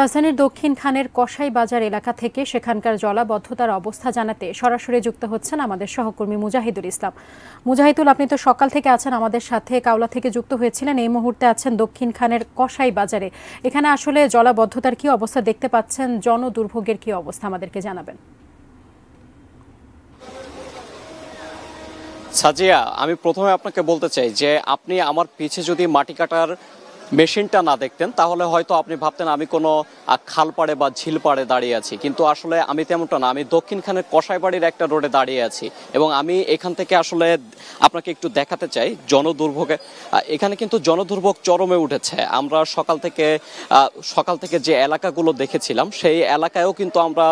রাজধানীর দক্ষিণ খানের কসাই বাজার এলাকা থেকে সেখানকার জলাবদ্ধতার অবস্থা জানাতে সরাসরি যুক্ত হচ্ছেন আমাদের সহকর্মী মুজাহিদুল ইসলাম মুজাহিদুল আপনি তো সকাল থেকে আছেন আমাদের সাথে কাউলা থেকে যুক্ত হয়েছিলেন এই মুহূর্তে আছেন দক্ষিণ খানের কসাই বাজারে এখানে আসলে জলাবদ্ধতার কি অবস্থা দেখতে পাচ্ছেন জন দুর্ভোগের কি অবস্থা আমাদেরকে জানাবেন সাজিয়া আমি প্রথমে আপনাকে বলতে চাই যে আপনি আমার পিছে যদি মাটি কাটার মেশিনটা না দেখতেন তাহলে হয়তো আপনি ভাবতেন আমি কোনো খাল পাড়ে বা ঝিল পাড়ে দাঁড়িয়ে আছি কিন্তু আসলে আমি তেমনটা না আমি দক্ষিণখানের কষাইবাড়ির একটা রোডে দাঁড়িয়ে আছি এবং আমি এখান থেকে আসলে আপনাকে একটু দেখাতে চাই জনদুর্ভোগে এখানে কিন্তু জনদুর্ভোগ চরমে উঠেছে আমরা সকাল থেকে সকাল থেকে যে এলাকাগুলো দেখেছিলাম সেই এলাকায়ও কিন্তু আমরা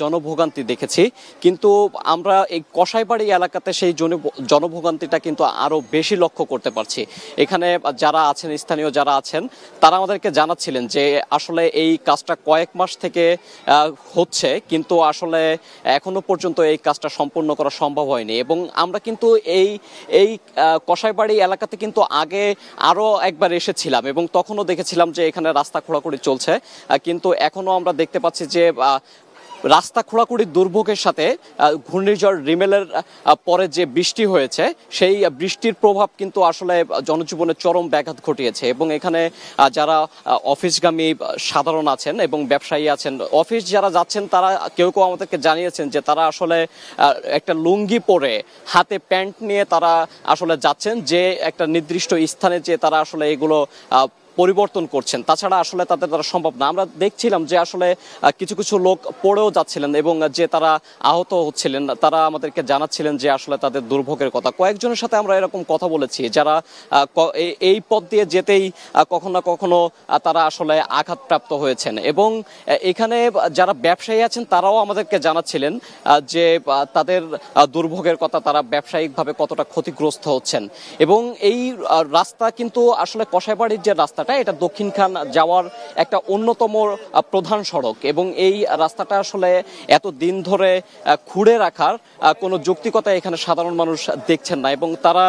জনভোগান্তি দেখেছি কিন্তু আমরা এই কষাইবাড়ি এলাকাতে সেই জনভোগান্তিটা কিন্তু আরও বেশি লক্ষ্য করতে পারছি এখানে যারা আছেন স্থানীয় যারা আছেন তারা আমাদেরকে জানাচ্ছিলেন যে আসলে এই কাজটা কয়েক মাস থেকে হচ্ছে কিন্তু আসলে এখনো পর্যন্ত এই কাজটা সম্পূর্ণ করা সম্ভব হয়নি এবং আমরা কিন্তু এই এই কষাইবাড়ি এলাকাতে কিন্তু আগে আরও একবার এসেছিলাম এবং তখনও দেখেছিলাম যে এখানে রাস্তা খোঁড়াখুড়ি চলছে কিন্তু এখনও আমরা দেখতে পাচ্ছি যে রাস্তা খোঁড়াখুড়ির দুর্ভোগের সাথে ঘূর্ণিঝড় রিমেলের পরে যে বৃষ্টি হয়েছে সেই বৃষ্টির প্রভাব কিন্তু আসলে জনজীবনে চরম ব্যাঘাত ঘটিয়েছে এবং এখানে যারা অফিসগামী সাধারণ আছেন এবং ব্যবসায়ী আছেন অফিস যারা যাচ্ছেন তারা কেউ কেউ আমাদেরকে জানিয়েছেন যে তারা আসলে একটা লুঙ্গি পরে হাতে প্যান্ট নিয়ে তারা আসলে যাচ্ছেন যে একটা নির্দিষ্ট স্থানে যে তারা আসলে এগুলো পরিবর্তন করছেন তাছাড়া আসলে তাদের দ্বারা সম্ভব না আমরা দেখছিলাম যে আসলে কিছু কিছু লোক পড়েও যাচ্ছিলেন এবং যে তারা আহত হচ্ছিলেন তারা আমাদেরকে জানাচ্ছিলেন যে আসলে তাদের দুর্ভোগের কথা কয়েকজনের সাথে আমরা এরকম কথা বলেছি যারা এই পথ দিয়ে যেতেই কখনো না কখনো তারা আসলে আঘাতপ্রাপ্ত হয়েছেন এবং এখানে যারা ব্যবসায়ী আছেন তারাও আমাদেরকে জানাচ্ছিলেন যে তাদের দুর্ভোগের কথা তারা ব্যবসায়িকভাবে কতটা ক্ষতিগ্রস্ত হচ্ছেন এবং এই রাস্তা কিন্তু আসলে কষাইবাড়ির যে রাস্তা রাস্তাটা এটা দক্ষিণখান যাওয়ার একটা অন্যতম প্রধান সড়ক এবং এই রাস্তাটা আসলে এত দিন ধরে খুঁড়ে রাখার কোনো যৌক্তিকতা এখানে সাধারণ মানুষ দেখছেন না এবং তারা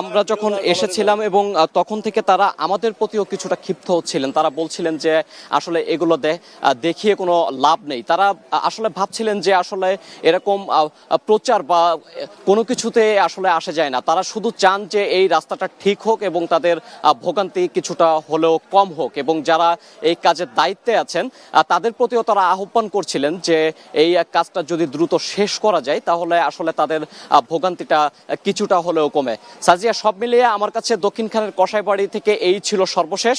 আমরা যখন এসেছিলাম এবং তখন থেকে তারা আমাদের প্রতিও কিছুটা ক্ষিপ্ত হচ্ছিলেন তারা বলছিলেন যে আসলে এগুলো দেখিয়ে কোনো লাভ নেই তারা আসলে ভাবছিলেন যে আসলে এরকম প্রচার বা কোনো কিছুতে আসলে আসে যায় না তারা শুধু চান যে এই রাস্তাটা ঠিক হোক এবং তাদের ভোগান্তি কিছুটা হলেও কম হোক এবং যারা এই কাজের দায়িত্বে আছেন তাদের প্রতিও তারা আহ্বান করছিলেন যে এই কাজটা যদি দ্রুত শেষ করা যায় তাহলে আসলে তাদের ভোগান্তিটা কিছুটা হলেও কমে সাজিয়া সব মিলিয়ে আমার কাছে দক্ষিণখানের কষাইবাড়ি থেকে এই ছিল সর্বশেষ